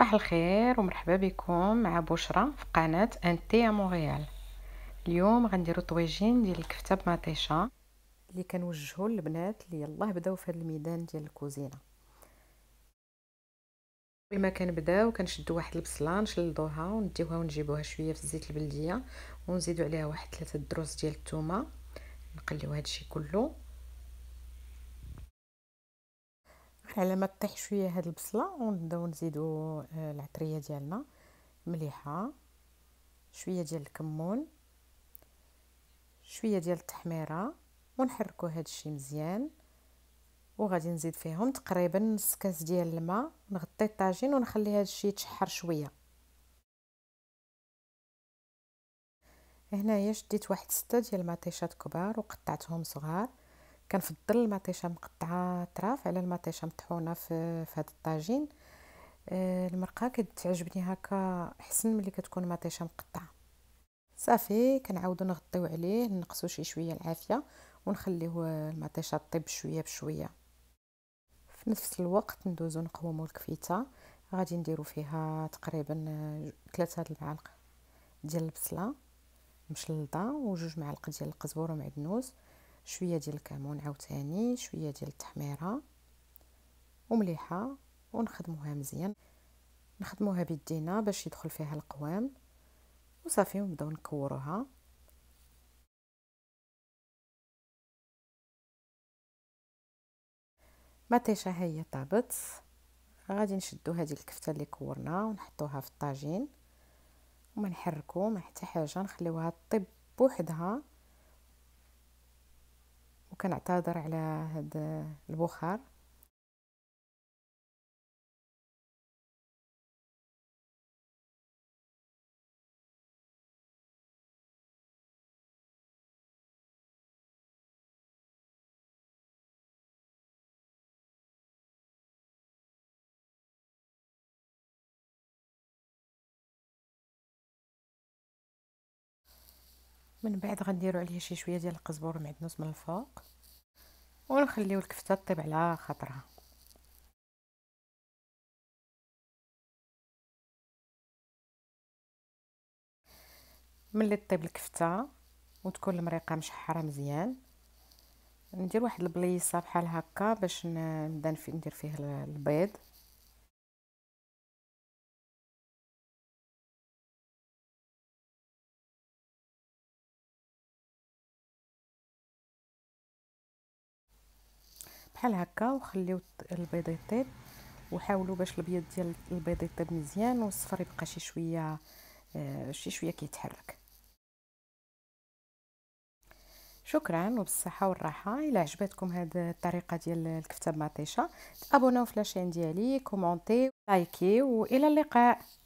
صباح الخير ومرحبا بكم مع بشرى في قناة انتي مونريال اليوم غنديرو طويجين ديال الكفته بمطيشه اللي كنوجهو للبنات اللي يلاه بداو في هذا الميدان ديال الكوزينه قبل ما كنبداو كنشدو واحد البصله نشلضوها ونديوها ونجيبوها شويه في الزيت البلديه ونزيدو عليها واحد ثلاثة دروس ديال التومة نقليو هادشي كله على ما طيح شويه هاد البصله ونبداو نزيدو آه، العطريه ديالنا مليحه شويه ديال الكمون شويه ديال التحميره ونحركو هادشي مزيان وغادي نزيد فيهم تقريبا نص كاس ديال الماء نغطي الطاجين ونخلي هادشي يتشحر شويه هنايا شديت واحد ستة ديال المطيشات كبار وقطعتهم صغار كنفضل المطيشه مقطعه طراف على المطيشه مطحونه في في هذا الطاجين آه، المرقه كتعجبني هكا احسن ملي كتكون مطيشه مقطعه صافي كنعاودو نغطيو عليه نقصو شي شويه العافيه ونخليه المطيشه طيب شويه بشويه في نفس الوقت ندوزو نقومو الكفيته غادي نديرو فيها تقريبا ثلاثة المعالق ديال البصله مشلضه وجوج معالق ديال القزبر ومعدنوس شويه ديال الكمون عاوتاني شويه ديال التحميره ومليحه ونخدموها مزيان نخدموها بيدينا باش يدخل فيها القوام وصافي ونبداو نكوروها مطيشه ها هي طابت غادي نشدو هذه الكفته اللي كورنا ونحطوها في الطاجين وما نحركو ما حتى حاجه نخليوها طيب بوحدها وكنعتذر على هذا البخار من بعد غنديرو عليه شي شويه ديال القزبر والمعدنوس من الفوق ونخليو الكفته طيب على خاطرها ملي طيب الكفته وتكون المريقه مشحره مزيان ندير واحد البليصه بحال هكا باش نبدا ندير فيه البيض بحال هكا وخليو البيض يطيب وحاولوا باش الابيض ديال البيض يطيب مزيان والصفر يبقى شي شويه آه، شي شويه كيتحرك شكرا وبالصحه والراحه الى عجبتكم هاد الطريقه ديال الكفته بمطيشه تابوناو في لاشين ديالي كومونتي لايكي والى اللقاء